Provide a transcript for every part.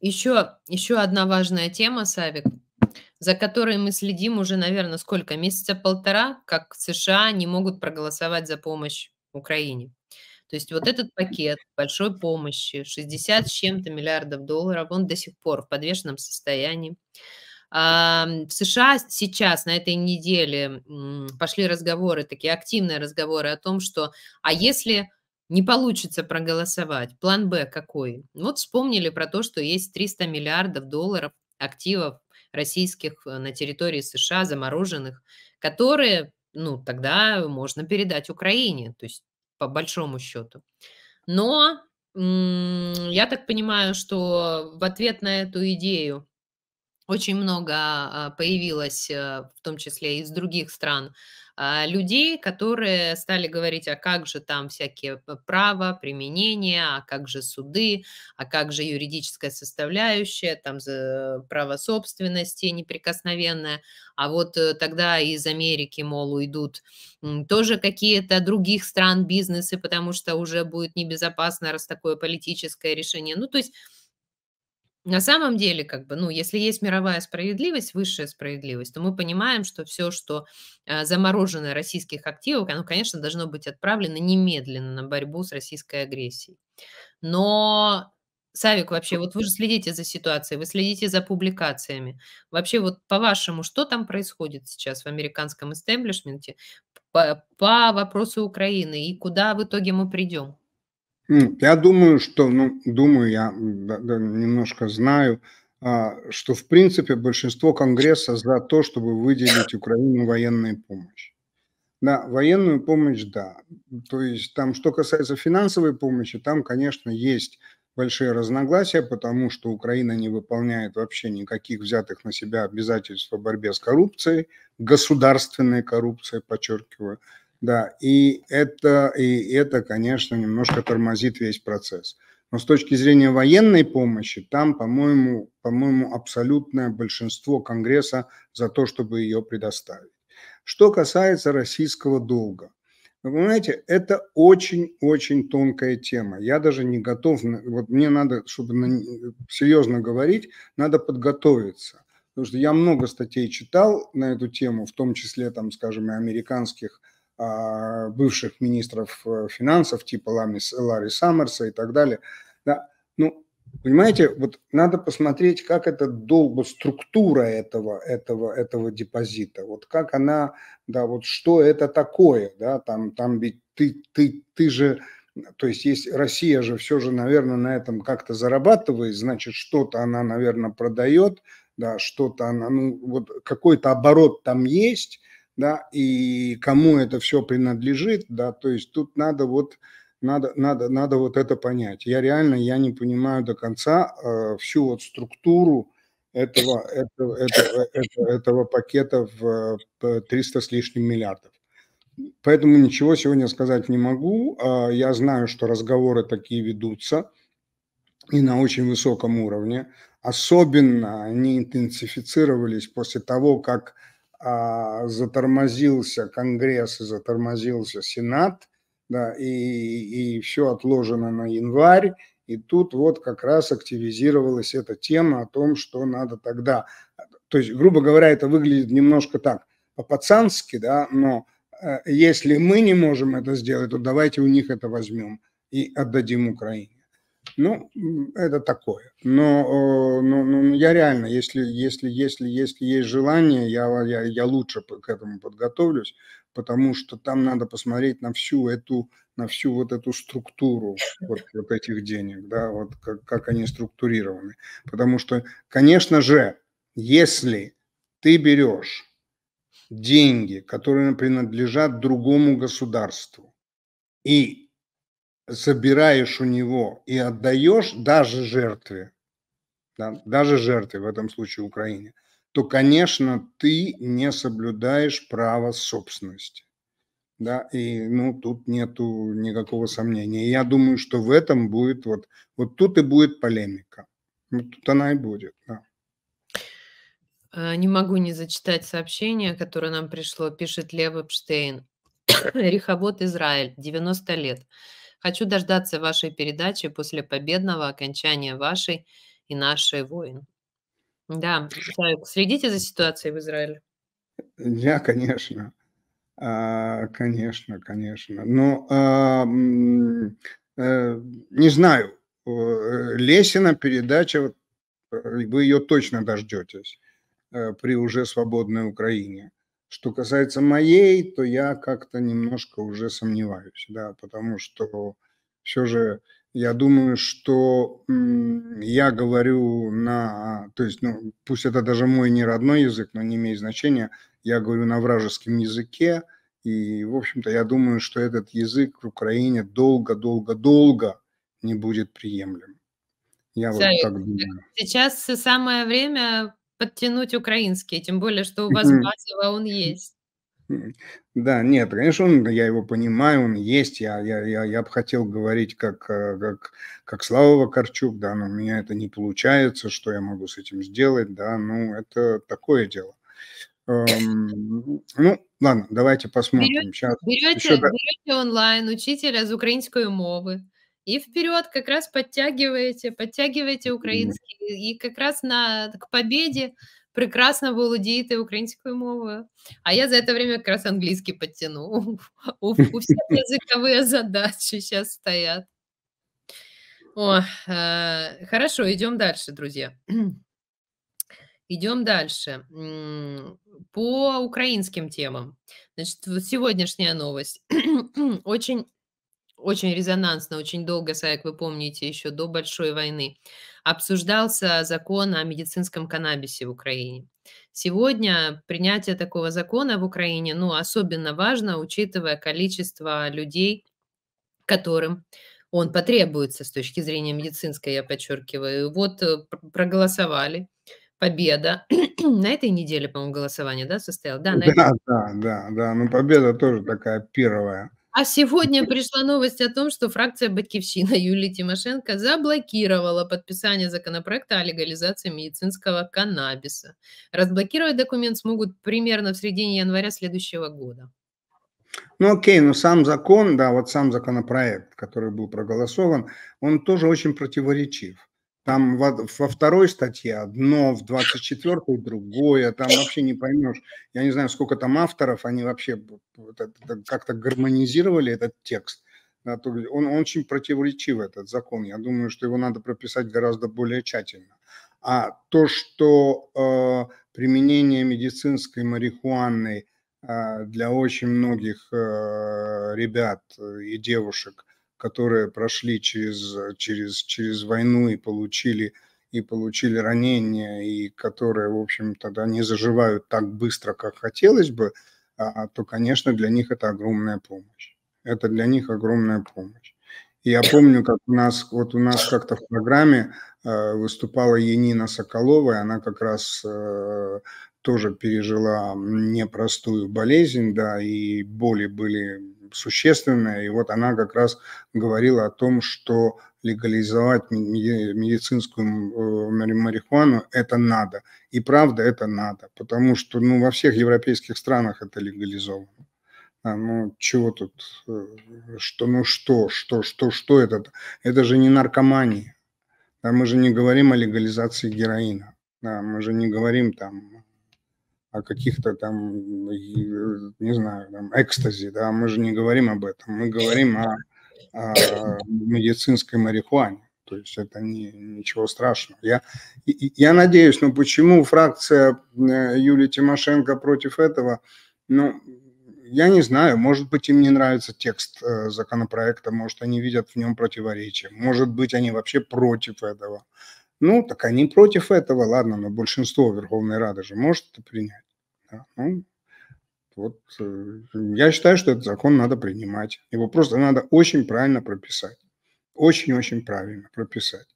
Еще, еще одна важная тема, Савик, за которой мы следим уже, наверное, сколько? Месяца полтора, как США не могут проголосовать за помощь Украине. То есть вот этот пакет большой помощи, 60 с чем-то миллиардов долларов, он до сих пор в подвешенном состоянии. В США сейчас на этой неделе пошли разговоры, такие активные разговоры о том, что а если не получится проголосовать, план Б какой? Вот вспомнили про то, что есть 300 миллиардов долларов активов российских э, на территории США, замороженных, которые, ну, тогда можно передать Украине, то есть по большому счету. Но я так понимаю, что в ответ на эту идею очень много а, появилось, э, в том числе из других стран, а, людей, которые стали говорить, а как же там всякие э, права, применения, а как же суды, а как же юридическая составляющая, там э, право собственности неприкосновенное, а вот э, тогда из Америки, мол, уйдут тоже какие-то других стран бизнесы, потому что уже будет небезопасно, раз такое политическое решение. Ну, то есть на самом деле, как бы, ну, если есть мировая справедливость, высшая справедливость, то мы понимаем, что все, что а, заморожено российских активов, оно, конечно, должно быть отправлено немедленно на борьбу с российской агрессией. Но Савик, вообще, вот вы же следите за ситуацией, вы следите за публикациями. Вообще, вот по-вашему, что там происходит сейчас в американском истеблишменте по, по вопросу Украины и куда в итоге мы придем? Я думаю, что, ну, думаю, я немножко знаю, а, что, в принципе, большинство Конгресса за то, чтобы выделить Украине военную помощь. Да, военную помощь, да. То есть там, что касается финансовой помощи, там, конечно, есть большие разногласия, потому что Украина не выполняет вообще никаких взятых на себя обязательств по борьбе с коррупцией, государственной коррупцией, подчеркиваю, да, и это, и это, конечно, немножко тормозит весь процесс. Но с точки зрения военной помощи, там, по-моему, по-моему, абсолютное большинство Конгресса за то, чтобы ее предоставить. Что касается российского долга, вы понимаете, это очень-очень тонкая тема. Я даже не готов, вот мне надо, чтобы серьезно говорить, надо подготовиться. Потому что я много статей читал на эту тему, в том числе, там, скажем, и американских а, бывших министров э, финансов типа Ламис, Ларри Саммерса и так далее. Да, ну, понимаете, вот надо посмотреть, как эта долго, структура этого, этого, этого депозита, вот как она, да, вот что это такое, да, там, там ведь ты, ты, ты же, то есть, есть Россия же все же, наверное, на этом как-то зарабатывает, значит, что-то она, наверное, продает, да, что-то она, ну, вот какой-то оборот там есть, да, и кому это все принадлежит, да, то есть тут надо вот надо, надо, надо вот это понять. Я реально, я не понимаю до конца э, всю вот структуру этого, этого, этого, этого, этого пакета в 300 э, с лишним миллиардов. Поэтому ничего сегодня сказать не могу. А, я знаю, что разговоры такие ведутся и на очень высоком уровне. Особенно они интенсифицировались после того, как а, затормозился Конгресс и затормозился Сенат, да, и, и все отложено на январь, и тут вот как раз активизировалась эта тема о том, что надо тогда. То есть, грубо говоря, это выглядит немножко так по-пацански, да, но э, если мы не можем это сделать, то давайте у них это возьмем и отдадим Украине. Ну, это такое. Но, но, э, но ну, ну, ну, я реально, если, если, если, если есть желание, я, я, я лучше к этому подготовлюсь, потому что там надо посмотреть на всю эту, на всю вот эту структуру вот, вот этих денег, да, вот как, как они структурированы. Потому что, конечно же, если ты берешь деньги, которые принадлежат другому государству, и забираешь у него и отдаешь даже жертве, да, даже жертве в этом случае Украине, то, конечно, ты не соблюдаешь право собственности. Да, и ну, тут нету никакого сомнения. я думаю, что в этом будет вот, вот тут и будет полемика. Вот ну, тут она и будет, да. А, не могу не зачитать сообщение, которое нам пришло, пишет Лев Эпштейн. Реховод Израиль, 90 лет. Хочу дождаться вашей передачи после победного окончания вашей и нашей войн. Да, Шарик, следите за ситуацией в Израиле. Я, конечно. А, конечно, конечно. Но ну, а, а, не знаю, э, Лесина передача, э, вы ее точно дождетесь при уже свободной Украине. Что касается моей, то я как-то немножко уже сомневаюсь, да, потому что все же я думаю, что я говорю на, а, то есть, ну, пусть это даже мой не родной язык, но не имеет значения, я говорю на вражеском языке, и, в общем-то, я думаю, что этот язык в Украине долго-долго-долго не будет приемлем. Я вот так думаю. Сейчас самое время подтянуть украинский, тем более, что у вас базово он есть. Да, нет, конечно, он, я его понимаю, он есть. Я, я, я, я бы хотел говорить как, э, как, как Слава Вакарчук, да, но у меня это не получается, что я могу с этим сделать, да, ну, это такое дело. Эм, ну, ладно, давайте посмотрим. Берете, Сейчас берете, еще... берете онлайн учителя з украинской мовы и вперед как раз подтягиваете, подтягиваете украинский, и как раз на, к победе прекрасно володієте украинскую мову. А я за это время как раз английский подтяну. У, у всех языковые задачи сейчас стоят. О, э, хорошо, идем дальше, друзья. Идем дальше. По украинским темам. Значит, сегодняшняя новость. Очень очень резонансно, очень долго, Саек, вы помните, еще до Большой войны, обсуждался закон о медицинском каннабисе в Украине. Сегодня принятие такого закона в Украине, ну, особенно важно, учитывая количество людей, которым он потребуется с точки зрения медицинской, я подчеркиваю. Вот э, проголосовали, победа. на этой неделе, по-моему, голосование, да, состояло? Да, на да, этой... да, да, да. Ну, победа тоже такая первая. А сегодня пришла новость о том, что фракция «Батькивщина» Юлии Тимошенко заблокировала подписание законопроекта о легализации медицинского каннабиса. Разблокировать документ смогут примерно в середине января следующего года. Ну окей, но сам закон, да, вот сам законопроект, который был проголосован, он тоже очень противоречив. Там во, во второй статье одно, в 24-й другое, там вообще не поймешь. Я не знаю, сколько там авторов, они вообще как-то гармонизировали этот текст. Он, он очень противоречивый, этот закон. Я думаю, что его надо прописать гораздо более тщательно. А то, что э, применение медицинской марихуаны э, для очень многих э, ребят и девушек которые прошли через, через, через войну и получили, и получили ранения, и которые, в общем, тогда не заживают так быстро, как хотелось бы, а, а, то, конечно, для них это огромная помощь. Это для них огромная помощь. я помню, как у нас, вот у нас как-то в программе э, выступала Енина Соколова, и она как раз э, тоже пережила непростую болезнь, да, и боли были существенная. И вот она как раз говорила о том, что легализовать медицинскую э, марихуану это надо. И правда это надо, потому что ну, во всех европейских странах это легализовано. А, ну, чего тут, э, что, ну что, что, что, что это? Это же не наркомания. Да, мы же не говорим о легализации героина. Да, мы же не говорим там о каких-то там, э, не знаю, там, экстази, да, мы же не говорим об этом, мы говорим о, о медицинской марихуане. То есть это не, ничего страшного. Я, я надеюсь, но ну, почему фракция э, Юлии Тимошенко против этого? Ну, я не знаю, может быть, им не нравится текст э, законопроекта, может, они видят в нем противоречие, может быть, они вообще против этого. Ну, так они против этого, ладно, но большинство Верховной Рады же может это принять. Да? Ну, вот э, я считаю, что этот закон надо принимать. Его просто надо очень правильно прописать. Очень-очень правильно прописать.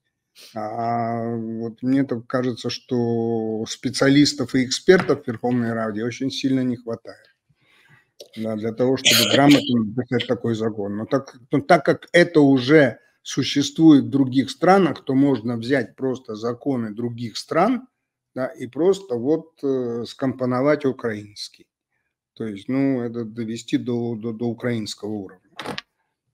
А вот мне так кажется, что специалистов и экспертов в Верховной Раде очень сильно не хватает. Да, для того, чтобы грамотно написать такой закон. Но так, но так как это уже существует в других странах, то можно взять просто законы других стран – да, и просто вот э, скомпоновать украинский. То есть, ну, это довести до, до, до украинского уровня.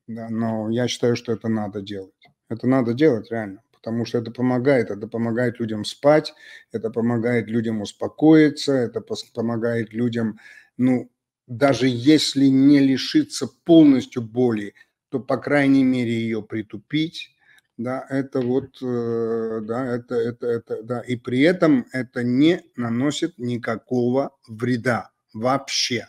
Да, но я считаю, что это надо делать. Это надо делать реально, потому что это помогает. Это помогает людям спать, это помогает людям успокоиться, это помогает людям, ну, даже если не лишиться полностью боли, то, по крайней мере, ее притупить да, это вот, э, да, это, это, это, да, и при этом это не наносит никакого вреда вообще.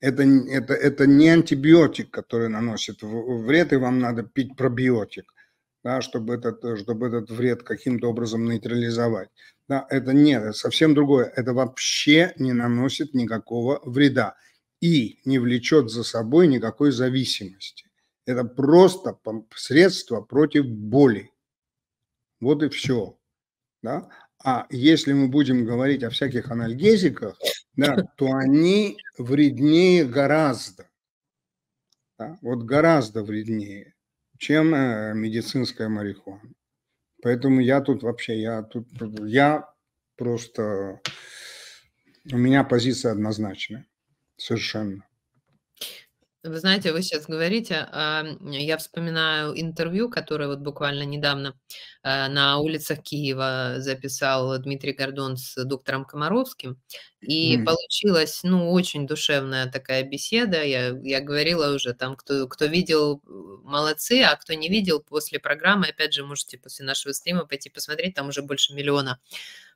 Это, это, это не антибиотик, который наносит вред, и вам надо пить пробиотик, да, чтобы, этот, чтобы этот вред каким-то образом нейтрализовать. Да, это нет, это совсем другое. Это вообще не наносит никакого вреда и не влечет за собой никакой зависимости. Это просто средство против боли. Вот и все. Да? А если мы будем говорить о всяких анальгезиках, да, то они вреднее гораздо. Да? Вот гораздо вреднее, чем э, медицинская марихуана. Поэтому я тут вообще, я тут, я просто, у меня позиция однозначная, совершенно. Вы знаете, вы сейчас говорите, а, я вспоминаю интервью, которое вот буквально недавно а, на улицах Киева записал Дмитрий Гордон с доктором Комаровским, и mm. получилась, ну, очень душевная такая беседа. Я, я говорила уже там, кто, кто видел, молодцы, а кто не видел, после программы, опять же, можете после нашего стрима пойти посмотреть, там уже больше миллиона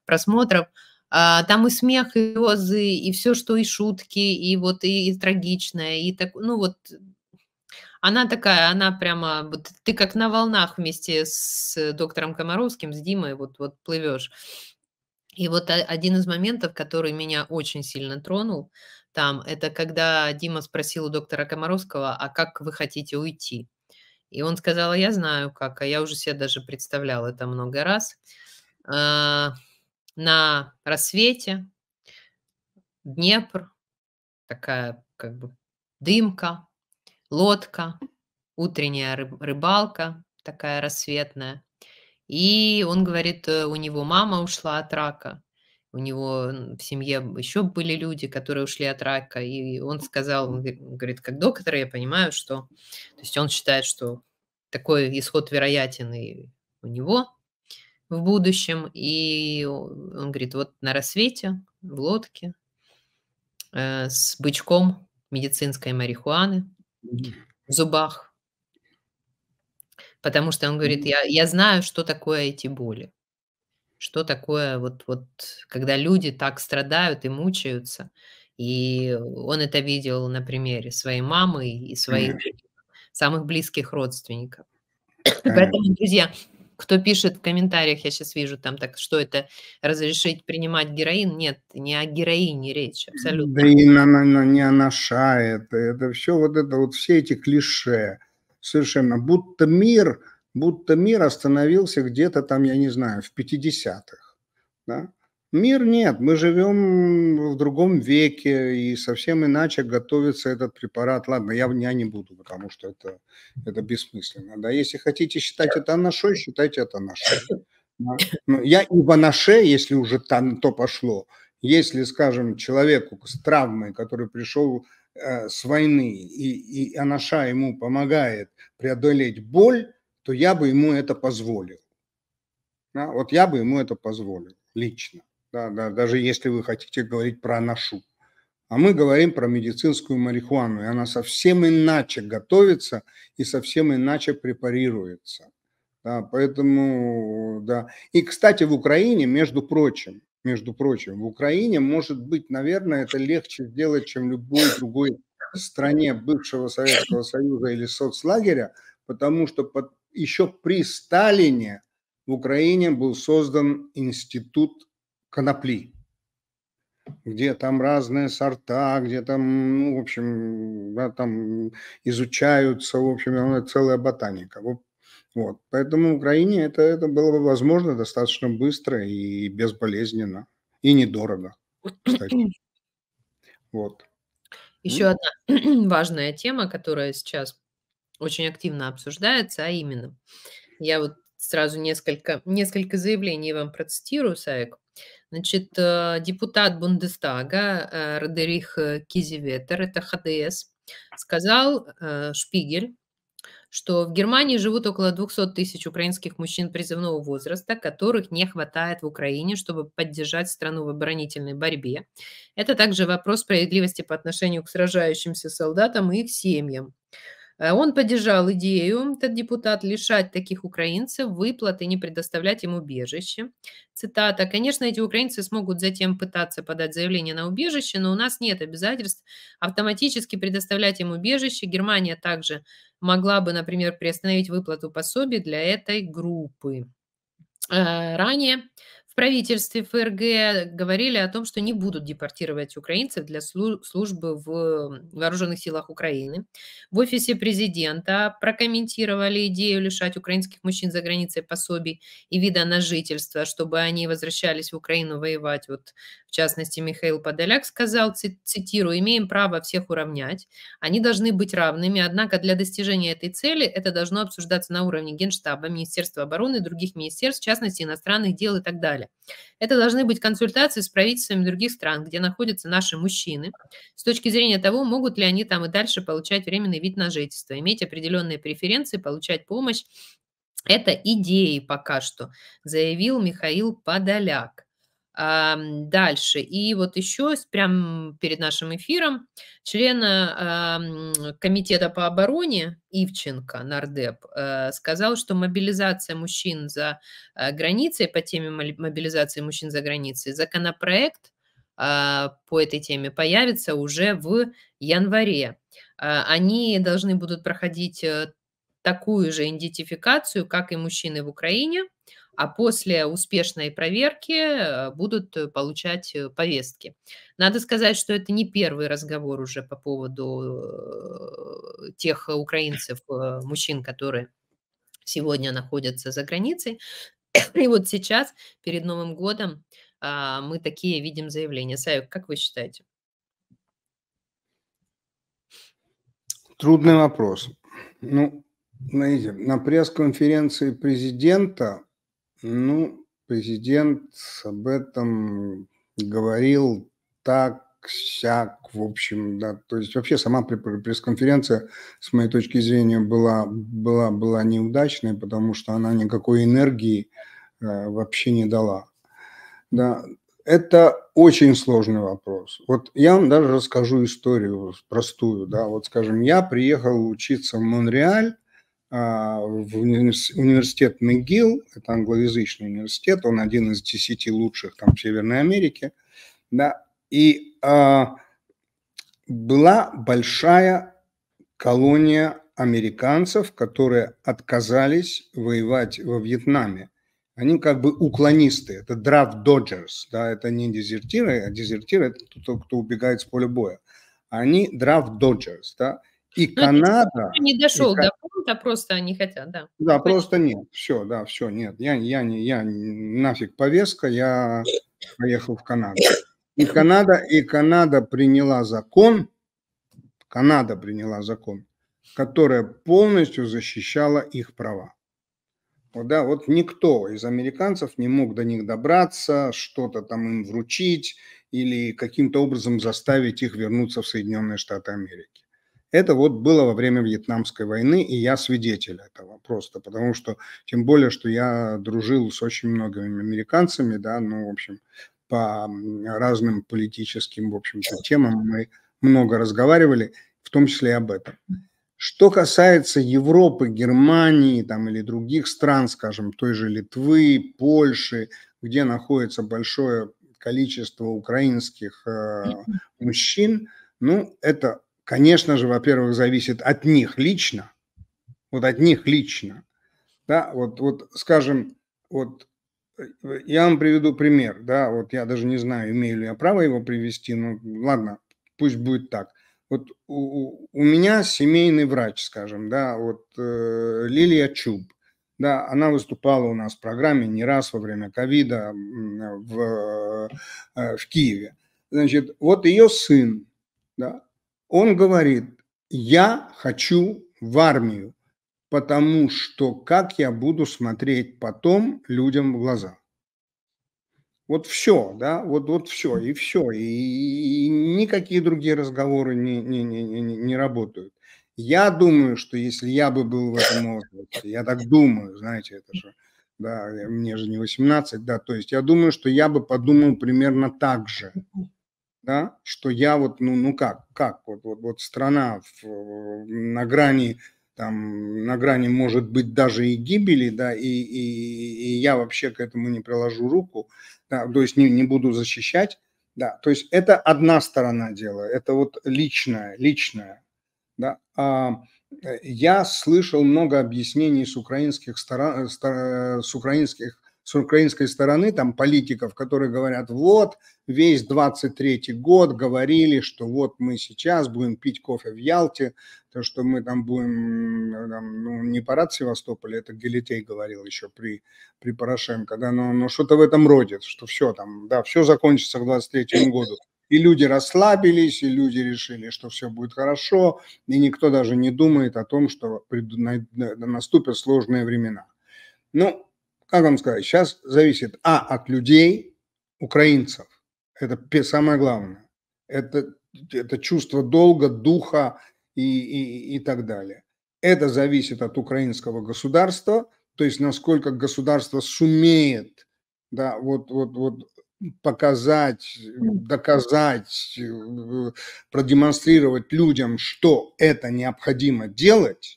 просмотров. А, там и смех, и розы, и все, что и шутки, и вот и, и трагичное, и так, ну вот она такая, она прямо, вот ты как на волнах вместе с доктором Комаровским, с Димой вот, вот плывешь. И вот один из моментов, который меня очень сильно тронул, там, это когда Дима спросил у доктора Комаровского, а как вы хотите уйти? И он сказал, я знаю как, а я уже себе даже представлял это много раз а, на рассвете Днепр, такая как бы дымка, лодка, утренняя рыбалка такая рассветная. И он говорит, э, у него мама ушла от рака, у него в семье еще были люди, которые ушли от рака, и он сказал, он говорит, как доктор, я понимаю, что... То есть он считает, что такой исход вероятен и у него, в будущем. И он говорит, вот на рассвете в лодке э, с бычком медицинской марихуаны в зубах. Потому что он говорит, я, я знаю, что такое эти боли. Что такое вот, вот, когда люди так страдают и мучаются. И он это видел на примере своей мамы и своих самых близких родственников. Поэтому, друзья, кто пишет в комментариях, я сейчас вижу там так, что это, разрешить принимать героин? Нет, не о героине речь, абсолютно. Да и на, на, на, не она шает, это все вот это, вот все эти клише совершенно. Будто мир, будто мир остановился где-то там, я не знаю, в 50-х, да? Мир нет, мы живем в другом веке, и совсем иначе готовится этот препарат. Ладно, я в дня не буду, потому что это, это бессмысленно. Да, если хотите считать это анашой, считайте это анашой. Ну, я и в анаше, если уже там, то пошло. Если, скажем, человеку с травмой, который пришел э, с войны, и, и анаша ему помогает преодолеть боль, то я бы ему это позволил. Да? Вот я бы ему это позволил лично да, да, даже если вы хотите говорить про нашу. А мы говорим про медицинскую марихуану, и она совсем иначе готовится и совсем иначе препарируется. Да, поэтому, да. И, кстати, в Украине, между прочим, между прочим, в Украине, может быть, наверное, это легче сделать, чем любой другой стране бывшего Советского Союза или соцлагеря, потому что под, еще при Сталине в Украине был создан институт конопли, где там разные сорта, где там, ну, в общем, да, там изучаются, в общем, целая ботаника. Вот. Поэтому в Украине это, это было бы возможно достаточно быстро и безболезненно, и недорого, кстати. Вот. Еще одна важная тема, которая сейчас очень активно обсуждается, а именно, я вот сразу несколько, несколько заявлений вам процитирую, Саек. Значит, э, депутат Бундестага э, Родерих э, Кизиветер, это ХДС, сказал Шпигель, что в Германии живут около 200 тысяч украинских мужчин призывного возраста, которых не хватает в Украине, чтобы поддержать страну в оборонительной борьбе. Это также вопрос справедливости по отношению к сражающимся солдатам и их семьям. Э, он поддержал идею, этот депутат, лишать таких украинцев выплат и не предоставлять им убежище. Цитата. «Конечно, эти украинцы смогут затем пытаться подать заявление на убежище, но у нас нет обязательств автоматически предоставлять им убежище. Германия также могла бы, например, приостановить выплату пособий для этой группы». Э, ранее в правительстве ФРГ говорили о том, что не будут депортировать украинцев для службы в вооруженных силах Украины. В офисе президента прокомментировали идею лишать украинских мужчин за границей пособий и вида на жительство, чтобы они возвращались в Украину воевать. Вот, в частности, Михаил Подоляк сказал, цитирую, «Имеем право всех уравнять. Они должны быть равными, однако для достижения этой цели это должно обсуждаться на уровне Генштаба, Министерства обороны, других министерств, в частности, иностранных дел и так далее» далее. Это должны быть консультации с правительствами других стран, где находятся наши мужчины, с точки зрения того, могут ли они там и дальше получать временный вид на жительство, иметь определенные преференции, получать помощь. Это идеи пока что, заявил Михаил Подоляк. Дальше. И вот еще прямо перед нашим эфиром члена комитета по обороне Ивченко, нардеп, э, сказал, что мобилизация мужчин за э, границей, по теме мобилизации мужчин за границей, законопроект э, по этой теме появится уже в январе. Они должны будут проходить такую же идентификацию, как и мужчины в Украине – а после успешной проверки э, будут э, получать э, повестки. Надо сказать, что это не первый разговор уже по поводу тех украинцев, мужчин, которые сегодня находятся за границей. И вот сейчас, перед Новым годом, а, мы такие видим заявления. Савик, как вы считаете? Трудный вопрос. Ну, знаете, на пресс-конференции президента ну, президент об этом говорил так, сяк, в общем, да, то есть вообще сама пресс-конференция, с моей точки зрения, была, была, была неудачной, потому что она никакой энергии э, вообще не дала. Да, это очень сложный вопрос. Вот я вам даже расскажу историю простую, да, вот скажем, я приехал учиться в Монреаль, а, в университет МИГИЛ, это англоязычный университет, он один из десяти лучших там в Северной Америке, да, и а, была большая колония американцев, которые отказались воевать во Вьетнаме. Они как бы уклонисты, это драфт доджерс, да, это не дезертиры, а дезертиры – это тот, кто убегает с поля боя. Они драфт доджерс, да, и Но ну, Канада... Не дошел и... до пункта, просто они хотят, да. Да, просто нет, все, да, все, нет. Я, я, не, я нафиг повестка, я поехал в Канаду. И Канада, и Канада приняла закон, Канада приняла закон, которая полностью защищала их права. Вот, да, вот никто из американцев не мог до них добраться, что-то там им вручить или каким-то образом заставить их вернуться в Соединенные Штаты Америки. Это вот было во время Вьетнамской войны, и я свидетель этого просто, потому что, тем более, что я дружил с очень многими американцами, да, ну, в общем, по разным политическим, в общем темам мы много разговаривали, в том числе и об этом. Что касается Европы, Германии там, или других стран, скажем, той же Литвы, Польши, где находится большое количество украинских э, мужчин, ну, это конечно же, во-первых, зависит от них лично, вот от них лично, да, вот, вот скажем, вот э, я вам приведу пример, да, вот я даже не знаю, имею ли я право его привести, но ладно, пусть будет так. Вот у, у меня семейный врач, скажем, да, вот э, Лилия Чуб, да, она выступала у нас в программе не раз во время ковида в, э, в Киеве. Значит, вот ее сын, да, он говорит, я хочу в армию, потому что как я буду смотреть потом людям в глаза? Вот все, да, вот, вот все, и все, и, и никакие другие разговоры не, не, не, не, не работают. Я думаю, что если я бы был в этом возрасте, я так думаю, знаете, это же, да, мне же не 18, да, то есть я думаю, что я бы подумал примерно так же, да, что я вот, ну, ну как, как, вот, вот, вот страна в, на грани, там, на грани, может быть, даже и гибели, да, и, и, и я вообще к этому не приложу руку, да, то есть не, не буду защищать, да, то есть это одна сторона дела, это вот личное, личное, да, а, э, я слышал много объяснений с украинских сторон, э, э, с украинских с украинской стороны, там политиков, которые говорят, вот, весь 23 год говорили, что вот мы сейчас будем пить кофе в Ялте, то, что мы там будем, э, там, ну, не парад Севастополя, это Гелитей говорил еще при, при Порошенко, да, но, но что-то в этом роде, что все там, да, все закончится к 23 году. И люди расслабились, и люди решили, что все будет хорошо, и никто даже не думает о том, что наступят сложные времена. Ну, как вам сказать, сейчас зависит, а, от людей, украинцев, это самое главное, это, это чувство долга, духа и, и, и так далее. Это зависит от украинского государства, то есть насколько государство сумеет да, вот, вот, вот показать, доказать, э, продемонстрировать людям, что это необходимо делать,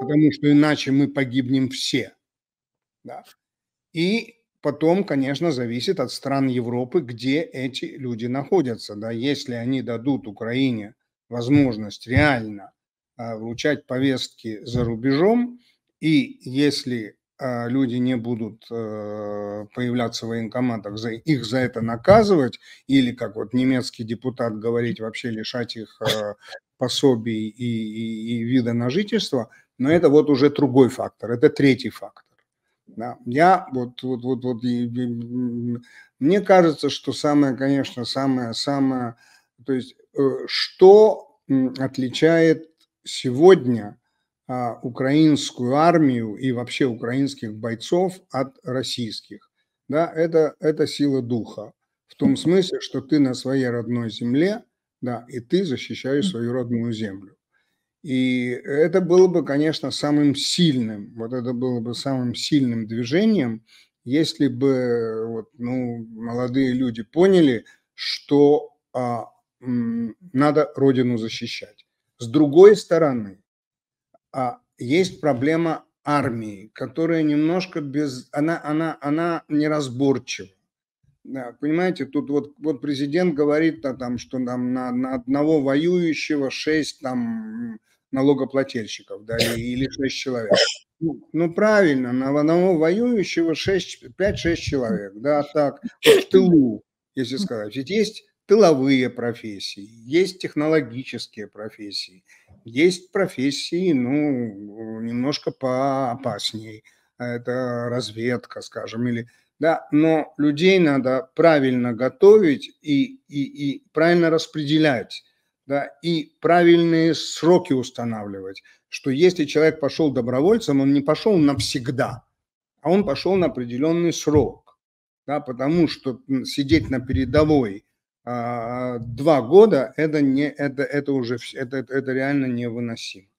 потому что иначе мы погибнем все. Да? И потом, конечно, зависит от стран Европы, где эти люди находятся. Да, если они дадут Украине возможность реально а, вручать повестки за рубежом, и если а, люди не будут а, появляться в военкоматах, за, их за это наказывать, или, как вот немецкий депутат говорит, вообще лишать их э, пособий и, и, и вида на жительство, но это вот уже другой фактор, это третий фактор. Да. Я вот, вот, вот, вот, мне кажется, что самое, конечно, самое, самое, то есть, э, что отличает сегодня а, украинскую армию и вообще украинских бойцов от российских? Да, это, это сила духа. В том смысле, что ты на своей родной земле, да, и ты защищаешь свою родную землю. И это было бы, конечно, самым сильным, вот это было бы самым сильным движением, если бы вот, ну, молодые люди поняли, что а, надо Родину защищать. С другой стороны, а, есть проблема армии, которая немножко без... Она, она, она неразборчива. Да, понимаете, тут вот, вот президент говорит, а, там, что там, на, на одного воюющего шесть там, налогоплательщиков, да, или 6 человек. Ну, ну правильно, на одного воюющего 5-6 человек, да, так, в тылу, если сказать. Ведь есть тыловые профессии, есть технологические профессии, есть профессии, ну, немножко поопаснее. Это разведка, скажем, или да, но людей надо правильно готовить и, и, и правильно распределять да, и правильные сроки устанавливать, что если человек пошел добровольцем, он не пошел навсегда, а он пошел на определенный срок, да, потому что сидеть на передовой а, два года это не это это уже это это реально невыносимо.